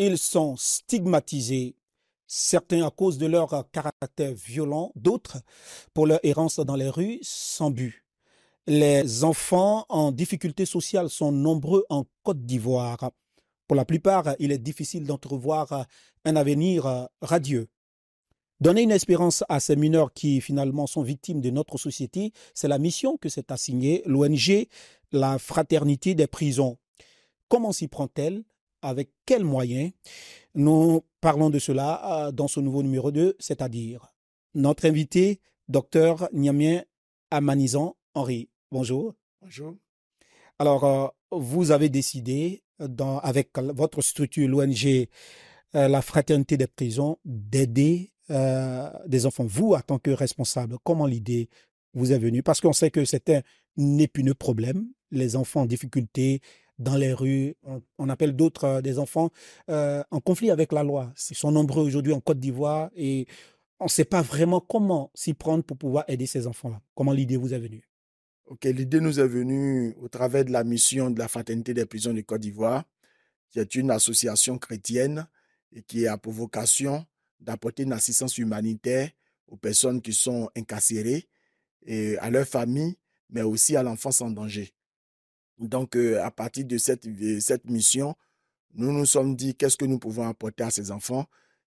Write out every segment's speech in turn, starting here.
Ils sont stigmatisés, certains à cause de leur caractère violent, d'autres pour leur errance dans les rues sans but. Les enfants en difficulté sociale sont nombreux en Côte d'Ivoire. Pour la plupart, il est difficile d'entrevoir un avenir radieux. Donner une espérance à ces mineurs qui finalement sont victimes de notre société, c'est la mission que s'est assignée l'ONG, la fraternité des prisons. Comment s'y prend-elle avec quels moyens. Nous parlons de cela euh, dans ce nouveau numéro 2, c'est-à-dire notre invité, docteur Niamien Amanizan Henri. Bonjour. Bonjour. Alors, euh, vous avez décidé, avec votre structure, l'ONG, euh, la Fraternité des prisons, d'aider des enfants. Vous, en tant que responsable, comment l'idée vous est venue Parce qu'on sait que c'est un épineux problème, les enfants en difficulté, dans les rues. On, appelle d'autres euh, des enfants euh, en conflit avec la loi. Ils sont nombreux aujourd'hui en Côte d'Ivoire et on ne sait pas vraiment comment s'y prendre pour pouvoir aider ces enfants-là. Comment l'idée vous est venue Ok, l'idée nous est venue au travers de la mission de la Fraternité des prisons de Côte d'Ivoire, qui est une association chrétienne et qui a pour vocation d'apporter une assistance humanitaire aux personnes qui sont incarcérées et à leurs familles, mais aussi à l'enfance en danger. Donc, euh, à partir de euh, cette, mission, nous nous sommes dit qu'est-ce que nous pouvons apporter à ces enfants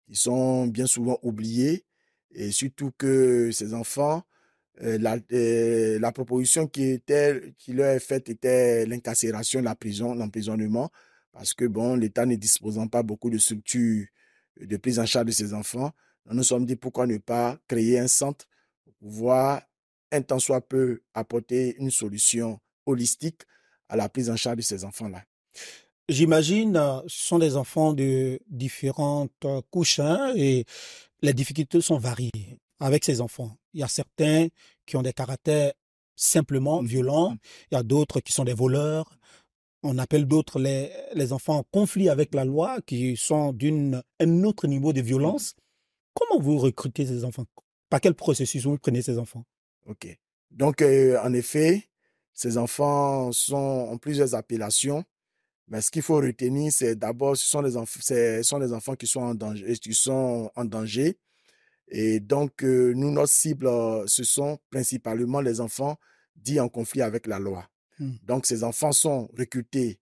qui sont bien souvent oubliés et surtout que ces enfants, euh, la, proposition qui, qui leur est faite était l'incarcération, la prison, l'emprisonnement, parce que bon, l'État ne disposant pas beaucoup de structures de prise en charge de ces enfants, nous nous sommes dit pourquoi ne pas créer un centre pour pouvoir un temps soit peu apporter une solution holistique à la prise en charge de ces enfants-là. J'imagine, euh, ce sont des enfants de différentes euh, couches hein, et les difficultés sont variées avec ces enfants. Il y a certains qui ont des caractères simplement mmh. violents, mmh. il y a d'autres qui sont des voleurs, on appelle d'autres les, les, enfants en conflit avec la loi, qui sont d'un autre niveau de violence. Mmh. Comment vous recrutez ces enfants Par quel processus vous prenez ces enfants Ok. Donc, euh, en effet, ces enfants sont, ont plusieurs appellations, mais ce qu'il faut retenir, c'est d'abord, ce sont les des enfants qui sont en danger, qui sont en danger. Et donc, euh, nous, notre cible, euh, ce sont principalement les enfants dits en conflit avec la loi. Hmm. Donc, ces enfants sont recrutés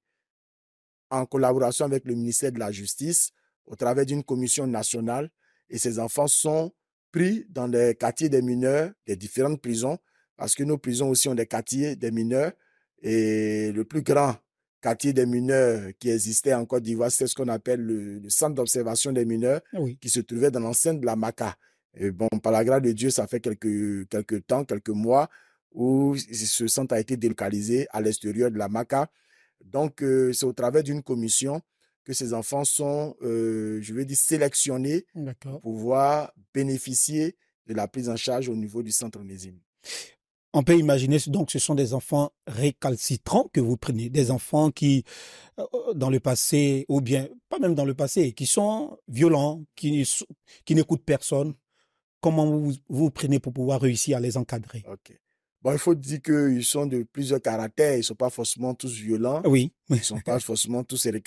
en collaboration avec le ministère de la Justice au travers d'une commission nationale et ces enfants sont pris dans les quartiers des mineurs des différentes prisons parce que nos prisons aussi ont des quartiers des mineurs. Et le plus grand quartier des mineurs qui existait en Côte d'Ivoire, c'est ce qu'on appelle le, centre d'observation des mineurs, qui se trouvait dans l'enceinte de la Maca. Et bon, par la grâce de Dieu, ça fait quelques, quelques temps, quelques mois, où ce centre a été délocalisé à l'extérieur de la Maca. Donc, euh, c'est au travers d'une commission que ces enfants sont, euh, je veux dire, sélectionnés pour pouvoir bénéficier de la prise en charge au niveau du centre onésime. On peut imaginer donc ce sont des enfants récalcitrants que vous prenez, des enfants qui, euh, dans le passé, ou bien pas même dans le passé, qui sont violents, qui, qui n'écoutent personne. Comment vous, vous prenez pour pouvoir réussir à les encadrer Ok. Bon, il faut dire qu'ils sont de plusieurs caractères, ils ne sont pas forcément tous violents. Oui. ils ne sont pas forcément tous euh,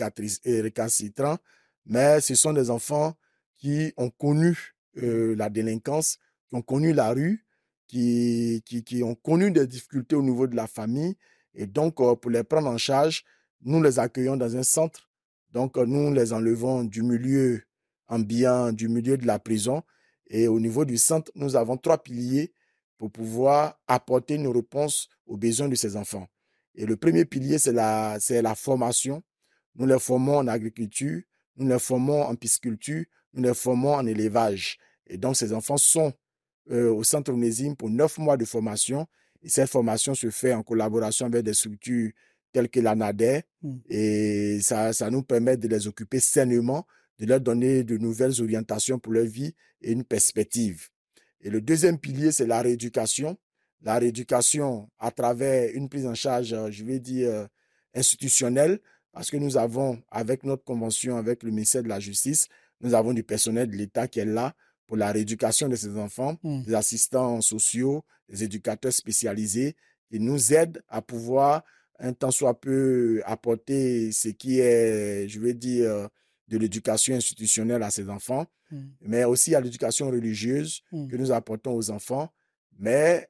récalcitrants, mais ce sont des enfants qui ont connu euh, la délinquance, qui ont connu la rue, qui, qui, qui, ont connu des difficultés au niveau de la famille. Et donc, euh, pour les prendre en charge, nous les accueillons dans un centre. Donc, euh, nous les enlevons du milieu ambiant, du milieu de la prison. Et au niveau du centre, nous avons trois piliers pour pouvoir apporter nos réponses aux besoins de ces enfants. Et le premier pilier, c'est la, c'est la formation. Nous les formons en agriculture, nous les formons en pisciculture, nous les formons en élevage. Et donc, ces enfants sont euh, au Centre Onésime pour neuf mois de formation. Et cette formation se fait en collaboration avec des structures telles que l'ANADER. Hmm. Et ça, ça nous permet de les occuper sainement, de leur donner de nouvelles orientations pour leur vie et une perspective. Et le deuxième pilier, c'est la rééducation. La rééducation à travers une prise en charge, euh, je vais dire, euh, institutionnelle, parce que nous avons, avec notre convention avec le ministère de la Justice, nous avons du personnel de l'État qui est là pour la rééducation de ces enfants, hmm. des assistants sociaux, des éducateurs spécialisés qui nous aident à pouvoir un temps soit peu apporter ce qui est, je veux dire, euh, de l'éducation institutionnelle à ces enfants, hmm. mais aussi à l'éducation religieuse hmm. que nous apportons aux enfants. Mais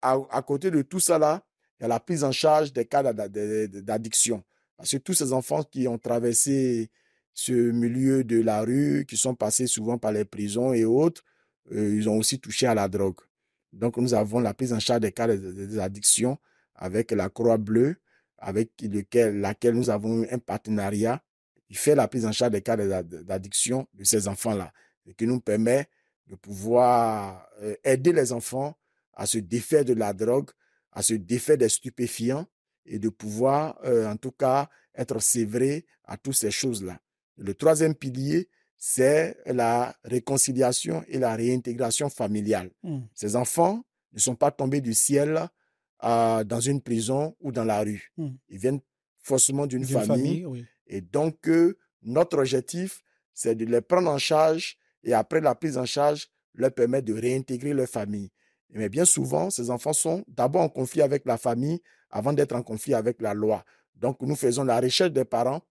à, côté de tout ça, il y a la prise en charge des cas d'addiction. Parce que tous ces enfants qui ont traversé ce milieu de la rue, qui sont passés souvent par les prisons et autres, euh, ils ont aussi touché à la drogue. Donc, nous avons la prise en charge des cas d'addiction avec la Croix Bleue, avec laquelle nous avons eu un partenariat qui fait la prise en charge des cas d'addiction de ces enfants-là, et qui nous permet de pouvoir euh, aider les enfants à se défaire de la drogue, à se défaire des stupéfiants et de pouvoir, euh, en tout cas, être sévérés à toutes ces choses-là. Le troisième pilier, c'est la réconciliation et la réintégration familiale. Hmm. Ces enfants ne sont pas tombés du ciel euh, dans une prison ou dans la rue. Hmm. Ils viennent forcément d'une famille. Et donc, euh, notre objectif, c'est de les prendre en charge et après la prise en charge, leur permettre de réintégrer leur famille. Mais bien souvent, ces enfants sont d'abord en conflit avec la famille avant d'être en conflit avec la loi. Donc, nous faisons la recherche des parents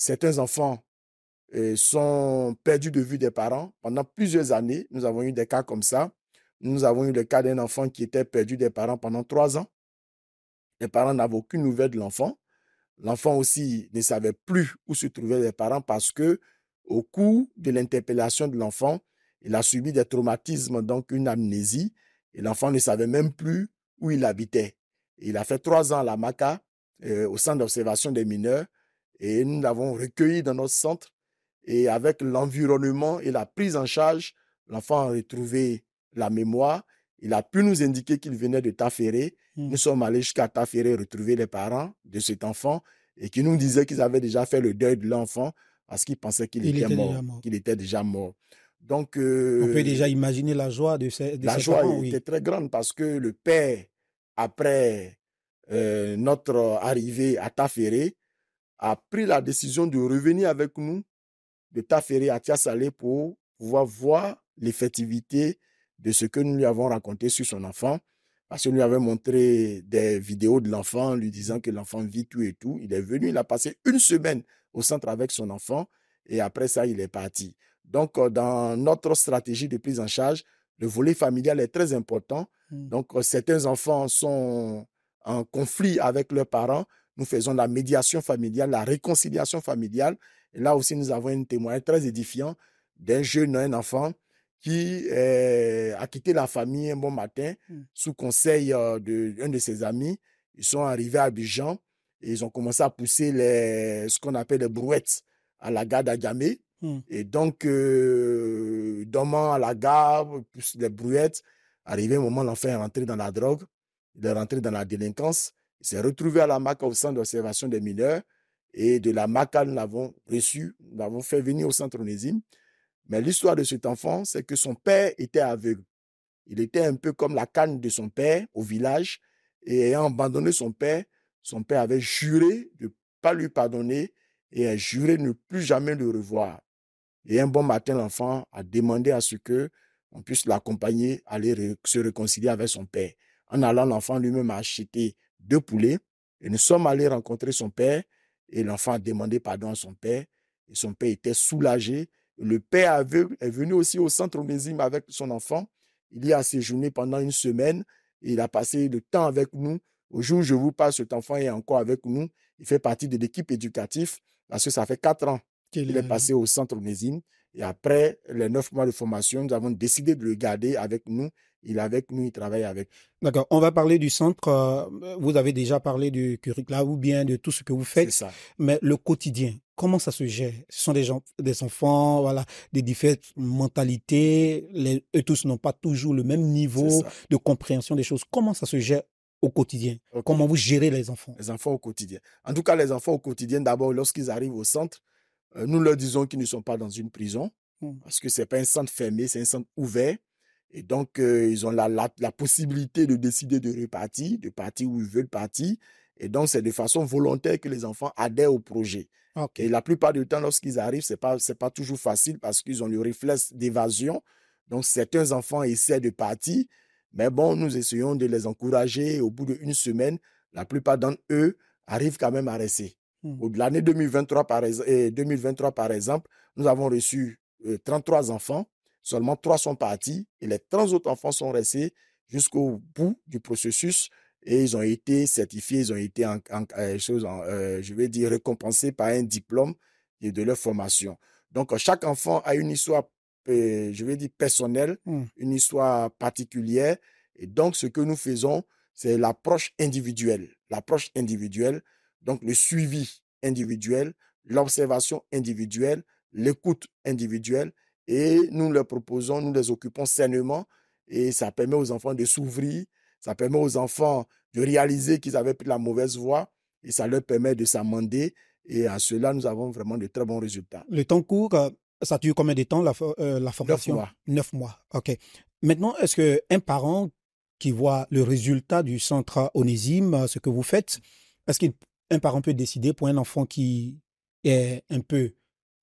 certains enfants sont perdus de vue des parents. Pendant plusieurs années, nous avons eu des cas comme ça. Nous avons eu le cas d'un enfant qui était perdu des parents pendant trois ans. Les parents n'avaient aucune nouvelle de l'enfant. L'enfant aussi ne savait plus où se trouvaient les parents parce que, au cours de l'interpellation de l'enfant, il a subi des traumatismes, donc une amnésie, et l'enfant ne savait même plus où il habitait. Il a fait trois ans à la MACA, euh, au centre d'observation des mineurs, et nous l'avons recueilli dans notre centre. Et avec l'environnement et la prise en charge, l'enfant a retrouvé la mémoire. Il a pu nous indiquer qu'il venait de Taféré. Mmh. Nous sommes allés jusqu'à Taféré retrouver les parents de cet enfant et qui nous disaient qu'ils avaient déjà fait le deuil de l'enfant parce qu'ils pensaient qu'il était, mort, qu'il était déjà mort. Donc, on peut euh, déjà imaginer la joie de ces de La joie était très grande parce que le père, après euh, notre arrivée à Taféré, a pris la décision de revenir avec nous de Taferi à Tiasalé pour pouvoir voir l'effectivité de ce que nous lui avons raconté sur son enfant. Parce que nous lui avait montré des vidéos de l'enfant, lui disant que l'enfant vit tout et tout. Il est venu, il a passé une semaine au centre avec son enfant et après ça, il est parti. Donc, euh, dans notre stratégie de prise en charge, le volet familial est très important. Hmm. Donc, euh, certains enfants sont en conflit avec leurs parents. Nous faisons la médiation familiale, la réconciliation familiale. Et là aussi, nous avons un témoignage très édifiant d'un jeune, un enfant qui euh, a quitté la famille un bon matin mmh. sous conseil euh, d'un de, de ses amis. Ils sont arrivés à Abidjan et ils ont commencé à pousser les, ce qu'on appelle les brouettes à la gare d'Agamé. Mmh. Et donc, euh, dormant à la gare, les brouettes. Arrivé un moment, l'enfant est rentré dans la drogue, il est rentré dans la délinquance. Il s'est retrouvé à la MACA au centre d'observation des mineurs. Et de la MACA, nous l'avons reçu, nous l'avons fait venir au centre onésime. Mais l'histoire de cet enfant, c'est que son père était aveugle. Il était un peu comme la canne de son père au village. Et ayant abandonné son père, son père avait juré de ne pas lui pardonner et a juré ne plus jamais le revoir. Et un bon matin, l'enfant a demandé à ce qu'on puisse l'accompagner, aller se réconcilier avec son père. En allant, l'enfant lui-même a acheté deux poulets. Et nous sommes allés rencontrer son père. Et l'enfant a demandé pardon à son père. Et son père était soulagé. Le père aveugle est venu aussi au centre onésime avec son enfant. Il y a séjourné pendant une semaine. Et il a passé le temps avec nous. Au jour où je vous parle, cet enfant est encore avec nous. Il fait partie de l'équipe éducative parce que ça fait quatre ans qu'il est passé au centre onésime. Et après les neuf mois de formation, nous avons décidé de le garder avec nous. Il est avec nous, il travaille avec. D'accord. On va parler du centre. Euh, vous avez déjà parlé du curriculum ou bien de tout ce que vous faites. Ça. Mais le quotidien, comment ça se gère Ce sont des gens, des enfants, voilà, des différentes mentalités. Les, eux tous n'ont pas toujours le même niveau de compréhension des choses. Comment ça se gère au quotidien Comment vous gérez les enfants Les enfants au quotidien. En tout cas, les enfants au quotidien, d'abord, lorsqu'ils arrivent au centre, euh, nous leur disons qu'ils ne sont pas dans une prison, hmm. parce que n'est pas un centre fermé, c'est un centre ouvert. Et donc, euh, ils ont la, possibilité de décider de repartir, de partir où ils veulent partir. Et donc, c'est de façon volontaire que les enfants adhèrent au projet. la plupart du temps, lorsqu'ils arrivent, ce n'est pas, pas toujours facile parce qu'ils ont le réflexe d'évasion. Donc, certains enfants essaient de partir. Mais bon, nous essayons de les encourager. Au bout d'une semaine, la plupart d'entre eux arrivent quand même à rester. Hmm. l'année 2023 par, 2023, par exemple, nous avons reçu 33 euh, enfants. Seulement 3 sont partis et les 30 autres enfants sont restés jusqu'au bout du processus et ils ont été certifiés, ils ont été, en, chose en, euh, euh, je vais dire, récompensés par un diplôme et de leur formation. Donc, chaque enfant a une histoire, je vais dire, personnelle, hmm. une histoire particulière. Et donc, ce que nous faisons, c'est l'approche individuelle. L'approche individuelle, donc le suivi individuel, l'observation individuelle, l'écoute individuelle, et nous leur proposons, nous les occupons sainement, et ça permet aux enfants de s'ouvrir, ça permet aux enfants de réaliser qu'ils avaient pris la mauvaise voie, et ça leur permet de s'amender, et à cela, nous avons vraiment de très bons résultats. Le temps court, euh, ça tue combien de temps la, euh, formation Neuf mois. ok. Maintenant, est-ce qu'un parent qui voit le résultat du centre onésime, euh, ce que vous faites, est-ce qu'il un parent peut décider pour un enfant qui est un peu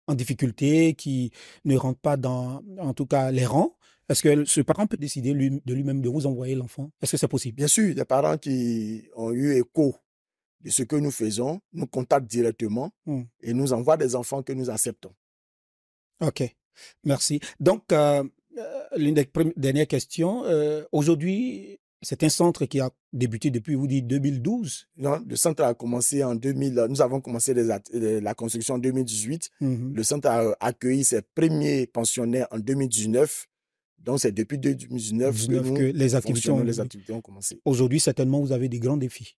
en difficulté, qui ne rentre pas dans, en tout cas, les rangs, est-ce que ce parent peut décider de lui-même de vous envoyer l'enfant Est-ce que c'est possible Bien sûr, les parents qui ont eu écho de ce que nous faisons nous contactent directement hmm. et nous envoient des enfants que nous acceptons. OK, merci. Donc, euh, euh, l'une des dernières questions, euh, aujourd'hui, c'est un centre qui a débuté depuis, vous dites, 2012 Non, le centre a commencé en 2000. Nous avons commencé la construction en 2018. Mhm. Le centre a accueilli ses premiers pensionnaires en 2019. Donc, c'est depuis 2019 que, les, activités ont, les ont commencé. Aujourd'hui, certainement, vous avez des grands défis.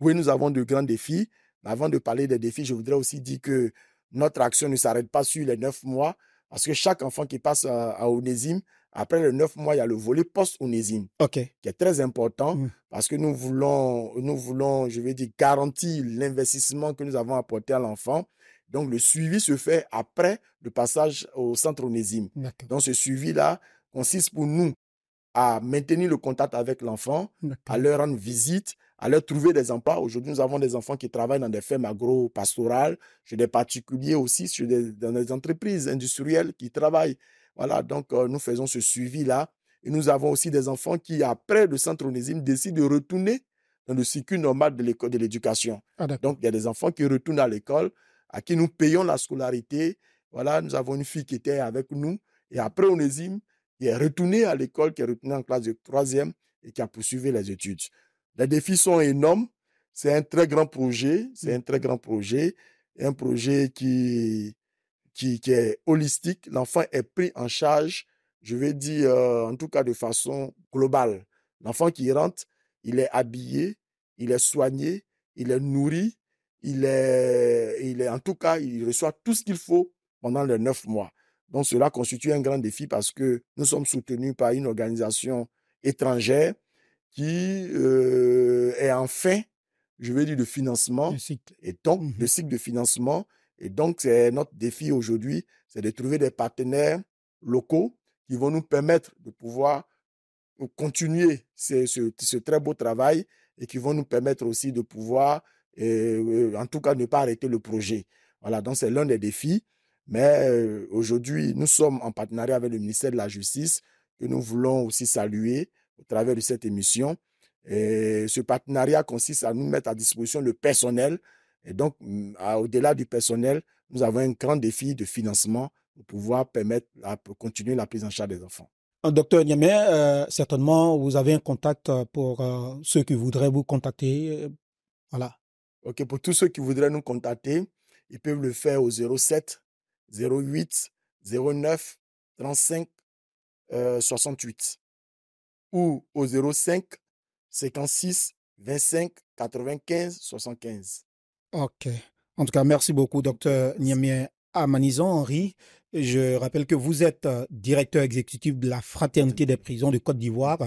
Oui, nous avons de grands défis. Mais avant de parler des défis, je voudrais aussi dire que notre action ne s'arrête pas sur les neuf mois, parce que chaque enfant qui passe à, à Onésime, après le 9 mois, il y a le volet post-onésime, qui est très important mm. parce que nous voulons, nous voulons, je vais dire, garantir l'investissement que nous avons apporté à l'enfant. Donc, le suivi se fait après le passage au centre onésime. Donc, ce suivi-là consiste pour nous à maintenir le contact avec l'enfant, à leur rendre visite, à leur trouver des emplois. Aujourd'hui, nous avons des enfants qui travaillent dans des fermes agro-pastorales, chez des particuliers aussi, chez dans des entreprises industrielles qui travaillent voilà, donc euh, nous faisons ce suivi-là. Et nous avons aussi des enfants qui, après le centre onésime, décident de retourner dans le circuit normal de l'école de l'éducation. Ah, donc, il y a des enfants qui retournent à l'école, à qui nous payons la scolarité. Voilà, nous avons une fille qui était avec nous. Et après onésime, qui est retournée à l'école, qui est retournée en classe de troisième et qui a poursuivi les études. Les défis sont énormes. C'est un très grand projet. C'est mm. un très grand projet. Un projet qui, qui, est holistique. L'enfant est pris en charge, je vais dire, euh, en tout cas de façon globale. L'enfant qui rentre, il est habillé, il est soigné, il est nourri, il est, il est en tout cas, il reçoit tout ce qu'il faut pendant les neuf mois. Donc cela constitue un grand défi parce que nous sommes soutenus par une organisation étrangère qui euh, est en fin, je vais dire, de financement. Et donc, le mmh cycle de financement et donc, c'est notre défi aujourd'hui, c'est de trouver des partenaires locaux qui vont nous permettre de pouvoir continuer ce, très beau travail et qui vont nous permettre aussi de pouvoir, euh, euh, en tout cas, ne pas arrêter le projet. Voilà, donc c'est l'un des défis. Mais euh, aujourd'hui, nous sommes en partenariat avec le ministère de la Justice, que nous voulons aussi saluer au travers de cette émission. Et ce partenariat consiste à nous mettre à disposition le personnel et donc, mm, au-delà du personnel, nous avons un grand défi de financement pour pouvoir permettre de continuer la prise en charge des enfants. Euh, docteur Niamé, euh, certainement, vous avez un contact euh, pour ceux qui voudraient vous contacter. Voilà. OK, pour tous ceux qui voudraient nous contacter, ils peuvent le faire au 07 08 09 35 68 ou au 05 56 25 95 75. OK. En tout cas, merci beaucoup, docteur Niamien Amanizan Henri. Je rappelle que vous êtes euh, directeur exécutif de la Fraternité des prisons de Côte d'Ivoire,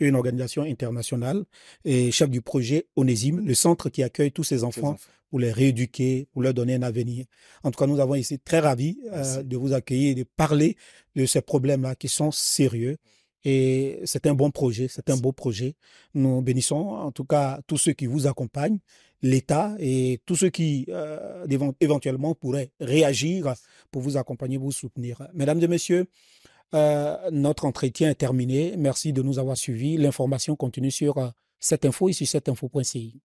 une organisation internationale, et chef du projet Onésime, le centre qui accueille tous ces enfants pour les rééduquer, pour leur donner un avenir. En tout cas, nous avons été très ravis euh, de vous accueillir et de parler de ces problèmes-là qui sont sérieux. Et c'est un bon projet, c'est un beau projet. Nous bénissons en tout cas tous ceux qui vous accompagnent l'État et tous ceux qui euh, éventuellement pourraient réagir pour vous accompagner, vous soutenir. Mesdames et messieurs, euh, notre entretien est terminé. Merci de nous avoir suivis. L'information continue sur euh, cette info et sur cette